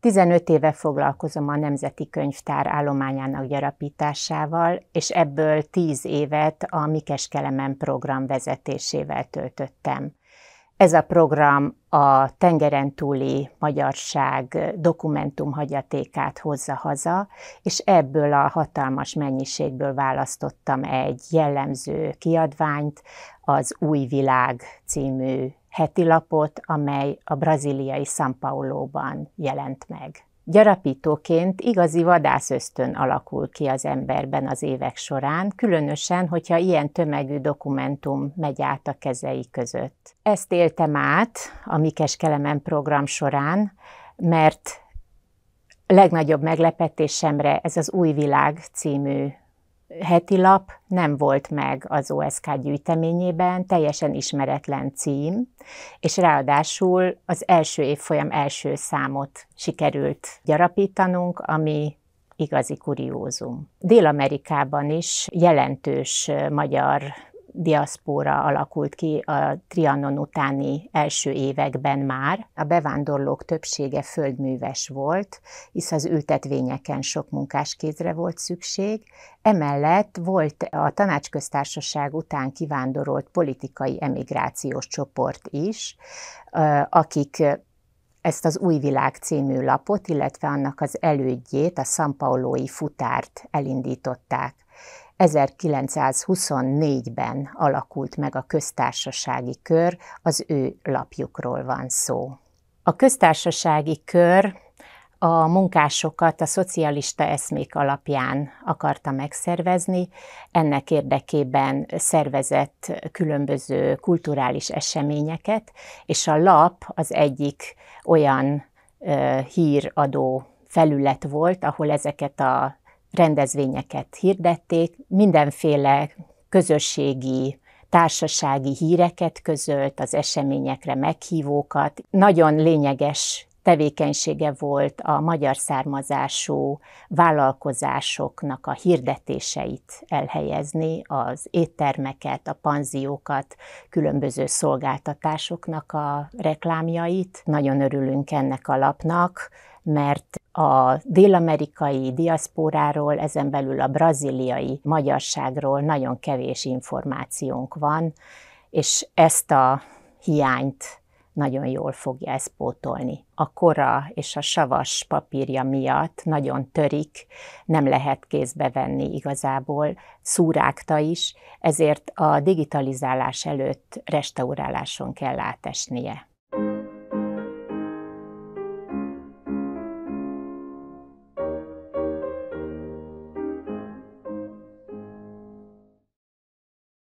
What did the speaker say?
15 éve foglalkozom a Nemzeti Könyvtár állományának gyarapításával, és ebből 10 évet a Mikes Kelemen program vezetésével töltöttem. Ez a program a tengeren túli magyarság dokumentumhagyatékát hozza haza, és ebből a hatalmas mennyiségből választottam egy jellemző kiadványt, az Új Világ című heti lapot, amely a braziliai São Paulo-ban jelent meg. Gyarapítóként igazi vadászösztön alakul ki az emberben az évek során, különösen, hogyha ilyen tömegű dokumentum megy át a kezei között. Ezt éltem át a Mikes Kelemen program során, mert legnagyobb meglepetésemre ez az Új Világ című heti lap nem volt meg az OSK gyűjteményében, teljesen ismeretlen cím, és ráadásul az első évfolyam első számot sikerült gyarapítanunk, ami igazi kuriózum. Dél-Amerikában is jelentős magyar diaszpóra alakult ki a Trianon utáni első években már. A bevándorlók többsége földműves volt, hisz az ültetvényeken sok munkáskézre volt szükség. Emellett volt a tanácsköztársaság után kivándorolt politikai emigrációs csoport is, akik ezt az Új Világ című lapot, illetve annak az elődjét, a Szampaulói futárt elindították. 1924-ben alakult meg a köztársasági kör, az ő lapjukról van szó. A köztársasági kör a munkásokat a szocialista eszmék alapján akarta megszervezni, ennek érdekében szervezett különböző kulturális eseményeket, és a lap az egyik olyan híradó felület volt, ahol ezeket a rendezvényeket hirdették, mindenféle közösségi, társasági híreket közölt, az eseményekre meghívókat. Nagyon lényeges tevékenysége volt a magyar származású vállalkozásoknak a hirdetéseit elhelyezni, az éttermeket, a panziókat, különböző szolgáltatásoknak a reklámjait. Nagyon örülünk ennek a lapnak, mert a dél-amerikai diaszpóráról, ezen belül a braziliai magyarságról nagyon kevés információnk van, és ezt a hiányt nagyon jól fogja ezt pótolni. A kora és a savas papírja miatt nagyon törik, nem lehet kézbe venni igazából, szúrákta is, ezért a digitalizálás előtt restauráláson kell átesnie.